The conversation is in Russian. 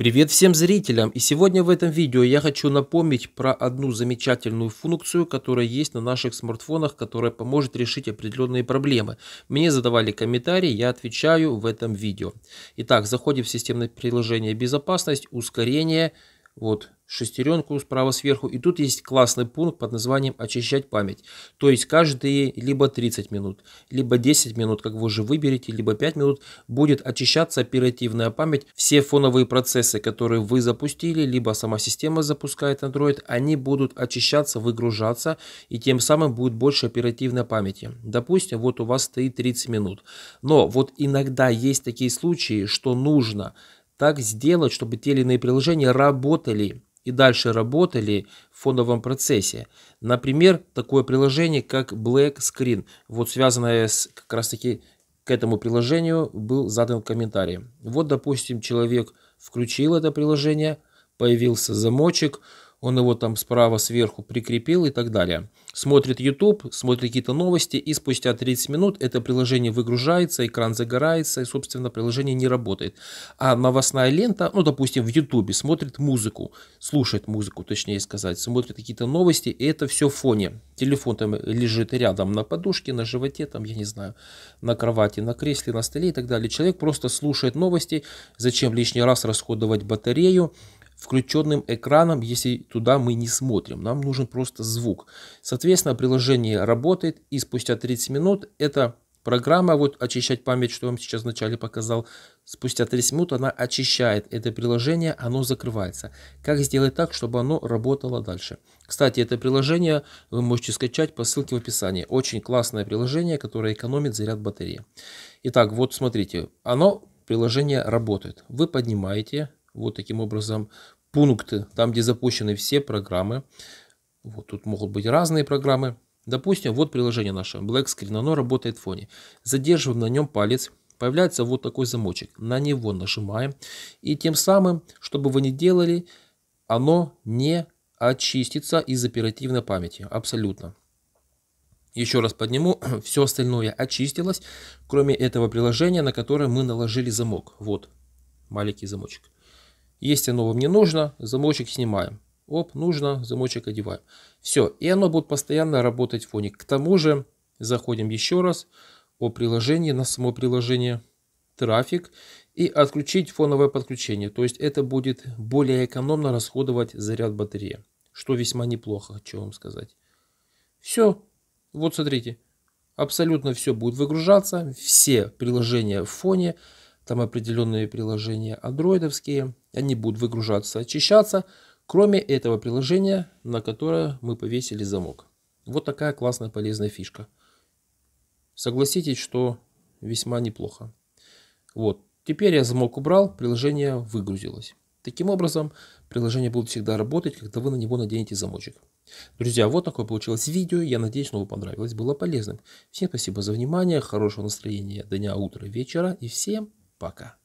Привет всем зрителям! И сегодня в этом видео я хочу напомнить про одну замечательную функцию, которая есть на наших смартфонах, которая поможет решить определенные проблемы. Мне задавали комментарии, я отвечаю в этом видео. Итак, заходим в системное приложение «Безопасность», «Ускорение», вот шестеренку справа сверху. И тут есть классный пункт под названием «Очищать память». То есть каждые либо 30 минут, либо 10 минут, как вы уже выберете, либо 5 минут, будет очищаться оперативная память. Все фоновые процессы, которые вы запустили, либо сама система запускает Android, они будут очищаться, выгружаться, и тем самым будет больше оперативной памяти. Допустим, вот у вас стоит 30 минут. Но вот иногда есть такие случаи, что нужно – так сделать, чтобы те или иные приложения работали и дальше работали в фоновом процессе. Например, такое приложение, как Black Screen, вот связанное с как раз таки к этому приложению был задан комментарий. Вот, допустим, человек включил это приложение, появился замочек, он его там справа сверху прикрепил и так далее смотрит YouTube, смотрит какие-то новости, и спустя 30 минут это приложение выгружается, экран загорается, и, собственно, приложение не работает. А новостная лента, ну, допустим, в YouTube смотрит музыку, слушает музыку, точнее сказать, смотрит какие-то новости, и это все в фоне. Телефон там лежит рядом на подушке, на животе, там, я не знаю, на кровати, на кресле, на столе и так далее. Человек просто слушает новости, зачем лишний раз расходовать батарею, включенным экраном, если туда мы не смотрим. Нам нужен просто звук. Соответственно, приложение работает, и спустя 30 минут эта программа, вот очищать память, что я вам сейчас вначале показал, спустя 30 минут она очищает это приложение, оно закрывается. Как сделать так, чтобы оно работало дальше? Кстати, это приложение вы можете скачать по ссылке в описании. Очень классное приложение, которое экономит заряд батареи. Итак, вот смотрите, оно, приложение работает. Вы поднимаете вот таким образом пункты, там где запущены все программы. Вот тут могут быть разные программы. Допустим, вот приложение наше, Black Screen, оно работает в фоне. Задерживаем на нем палец, появляется вот такой замочек. На него нажимаем. И тем самым, что бы вы ни делали, оно не очистится из оперативной памяти. Абсолютно. Еще раз подниму, все остальное очистилось, кроме этого приложения, на которое мы наложили замок. Вот, маленький замочек. Если оно вам не нужно, замочек снимаем. Оп, нужно, замочек одеваем. Все, и оно будет постоянно работать в фоне. К тому же, заходим еще раз о приложении, на само приложение трафик и отключить фоновое подключение. То есть это будет более экономно расходовать заряд батареи, что весьма неплохо, хочу вам сказать. Все, вот смотрите, абсолютно все будет выгружаться, все приложения в фоне, там определенные приложения андроидовские. Они будут выгружаться, очищаться. Кроме этого приложения, на которое мы повесили замок. Вот такая классная полезная фишка. Согласитесь, что весьма неплохо. Вот. Теперь я замок убрал, приложение выгрузилось. Таким образом, приложение будет всегда работать, когда вы на него наденете замочек. Друзья, вот такое получилось видео. Я надеюсь, оно вам понравилось, было полезным. Всем спасибо за внимание, хорошего настроения дня, утра, вечера и всем Пока.